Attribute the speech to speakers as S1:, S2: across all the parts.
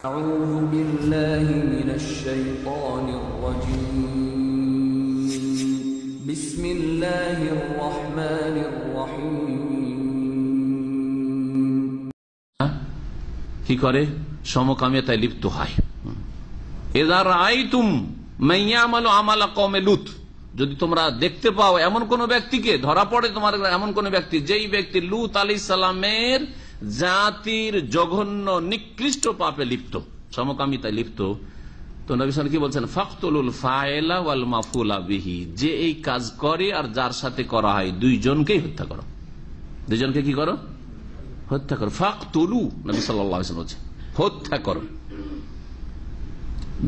S1: أعوذ بالله من الشيطان الرجيم بسم الله الرحمن الرحيم কি করে সমকামিতায় লিপ্ত হয় এদা রাআইতুম মান ইয়ামালু আমালা কওমে লুত যদি তোমরা দেখতে পাও এমন কোন ব্যক্তিকে ধরা পড়ে তোমার এমন কোন ব্যক্তি যেই ব্যক্তি লুত আলাইহিস সালামের জাতির জঘন্য নিকৃষ্ট পাপে লিপ্ত সমকামিতায় লিপ্ত তো নবীন কি বলছেন ফখতুল ফায়লা ওয়াল মাফুলা বিহি যে এই কাজ করে আর যার সাথে করা হয় দুইজনকেই হত্যা করো দুইজনকে কি করো হত্যা করো ফাকতুলু নবী সাল্লাহ বলছেন হত্যা করো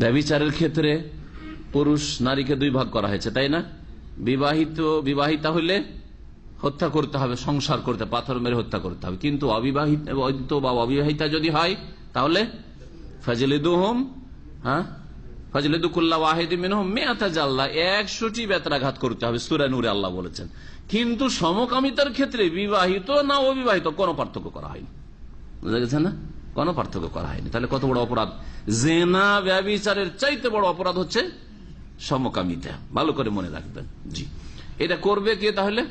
S1: দেবিচারের ক্ষেত্রে পুরুষ নারীকে দুই ভাগ করা হয়েছে তাই না বিবাহিত বিবাহিতা হলে হত্যা করতে হবে সংসার করতে পাথর মেরে হত্যা করতে হবে কিন্তু অবিবাহিত বা অবিবাহিতা যদি হয় তাহলে ফাজলিদু হোম হ্যাঁ একশোটি করতে হবে আল্লাহ বলেছেন কিন্তু সমকামিতার ক্ষেত্রে বিবাহিত না অবিবাহিত কোনো পার্থক্য করা হয়নি বুঝা গেছে না কোনো পার্থক্য করা হয়নি তাহলে কত বড় অপরাধ জেনা ব্যবিচারের চাইতে বড় অপরাধ হচ্ছে সমকামিতা ভালো করে মনে রাখবেন জি এটা করবে কে তাহলে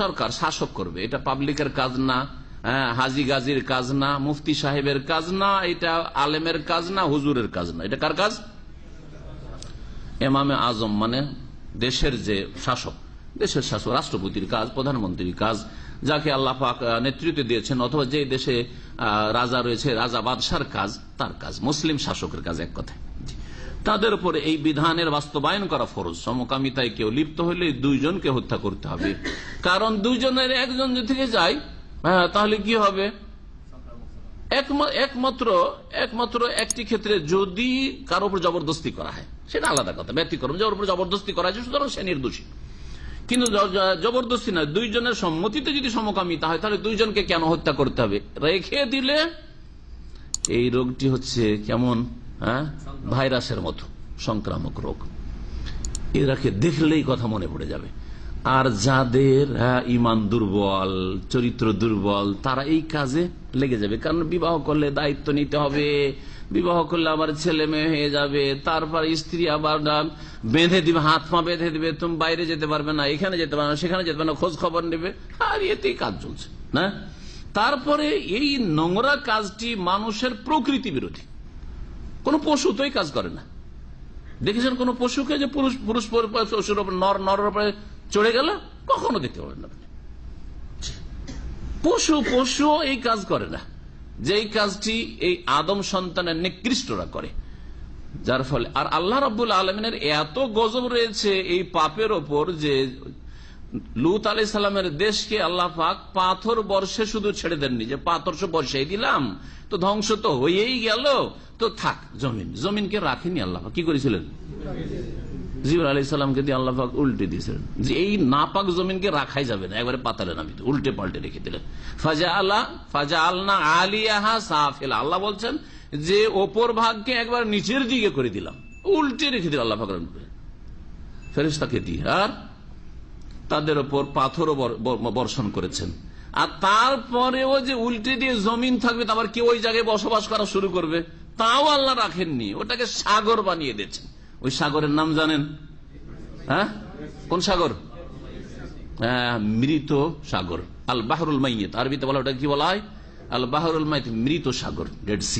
S1: সরকার শাসক করবে এটা পাবলিকের কাজ না হ্যাঁ, হাজি গাজীর কাজ না মুফতি সাহেবের কাজ না এটা আলেমের কাজ না হুজুরের কাজ না এটা কার কাজ এমামে আজম মানে দেশের যে শাসক দেশের শাসক রাষ্ট্রপতির কাজ প্রধানমন্ত্রীর কাজ যাকে আল্লাহ নেতৃত্ব দিয়েছেন অথবা যে দেশে রাজা রয়েছে রাজা বাদশার কাজ তার কাজ মুসলিম শাসকের কাজ এক কথায় তাদের উপরে এই বিধানের বাস্তবায়ন করা ফরজ সমকামিতায় কেউ লিপ্ত হলে দুইজনকে হত্যা করতে হবে কারণ দুইজনের একজন থেকে যায় হ্যাঁ তাহলে কি হবে একমাত্র একমাত্র একটি ক্ষেত্রে যদি কারো উপর জবরদস্তি করা হয় সেটা আলাদা কথা ব্যতিক্রম যার উপর জবরদস্তি করা হয় সুতরাং সে নির্দোষী কিন্তু জবরদস্তি নয় দুইজনের সম্মতিতে যদি সমকামিতা হয় তাহলে দুইজনকে কেন হত্যা করতে হবে রেখে দিলে এই রোগটি হচ্ছে কেমন হ্যাঁ ভাইরাসের মতো সংক্রামক রোগ এরাকে দেখলেই কথা মনে পড়ে যাবে আর যাদের হ্যাঁ, ইমান দুর্বল চরিত্র দুর্বল তারা এই কাজে লেগে যাবে কারণ বিবাহ করলে দায়িত্ব নিতে হবে বিবাহ করলে আবার ছেলে মেয়ে হয়ে যাবে তারপর স্ত্রী আবার বেঁধে দিবে হাত পা বেঁধে দিবে তুমি বাইরে যেতে পারবে না এখানে যেতে পারবে না সেখানে যেতে পারবে না খোঁজ খবর নেবে আর এতেই কাজ চলছে না তারপরে এই নোংরা কাজটি মানুষের প্রকৃতি বিরোধী কোনো পশু তোই কাজ করে না দেখেছেন কোন পশুকে যে পুরুষ পুরুষ পশুর নর নরের উপরে চড়ে গেল কখনো দেখতে পাবেন না পশু পশু এই কাজ করে না এই কাজটি এই আদম সন্তানের নিকৃষ্টরা করে যার ফলে আর আল্লাহ রবুল আলমিনের এত গজব রয়েছে এই পাপের ওপর যে লুত আলি সালামের দেশকে আল্লাহ পাক পাথর বর্ষে শুধু ছেড়ে দেননি যে পাথর সব বর্ষাই দিলাম তো ধ্বংস তো হয়েই গেল তো থাক জমিন জমিনকে রাখেনি আল্লাহ কি করেছিলেন জিবুর আলি সাল্লামকে দিয়ে আল্লাহ পাক উল্টে দিয়েছিলেন যে এই নাপাক জমিনকে রাখাই যাবে না একবারে পাতালে নামি উল্টে পাল্টে রেখে দিলেন ফাজা আল্লাহ ফাজা আল্লাহ আলিয়াহা সাহাফেল আল্লাহ বলছেন যে ওপর ভাগকে একবার নিচের দিকে করে দিলাম উল্টে রেখে দিল আল্লাহ পাক ফেরেস্তাকে দিয়ে আর তাদের ওপর পাথরও বর্ষণ করেছেন আর তারপরেও যে উল্টে দিয়ে জমিন থাকবে তারপর কেউ ওই জায়গায় বসবাস করা শুরু করবে তাও আল্লাহ রাখেননি ওটাকে সাগর বানিয়ে দিয়েছেন ওই সাগরের নাম জানেন হ্যাঁ কোন সাগর হ্যাঁ, মৃত সাগর আল বাহরুল তার আরবিতে বলা ওটা কি বলা হয় আল বাহরুল মাইত মৃত সাগর ডেড সি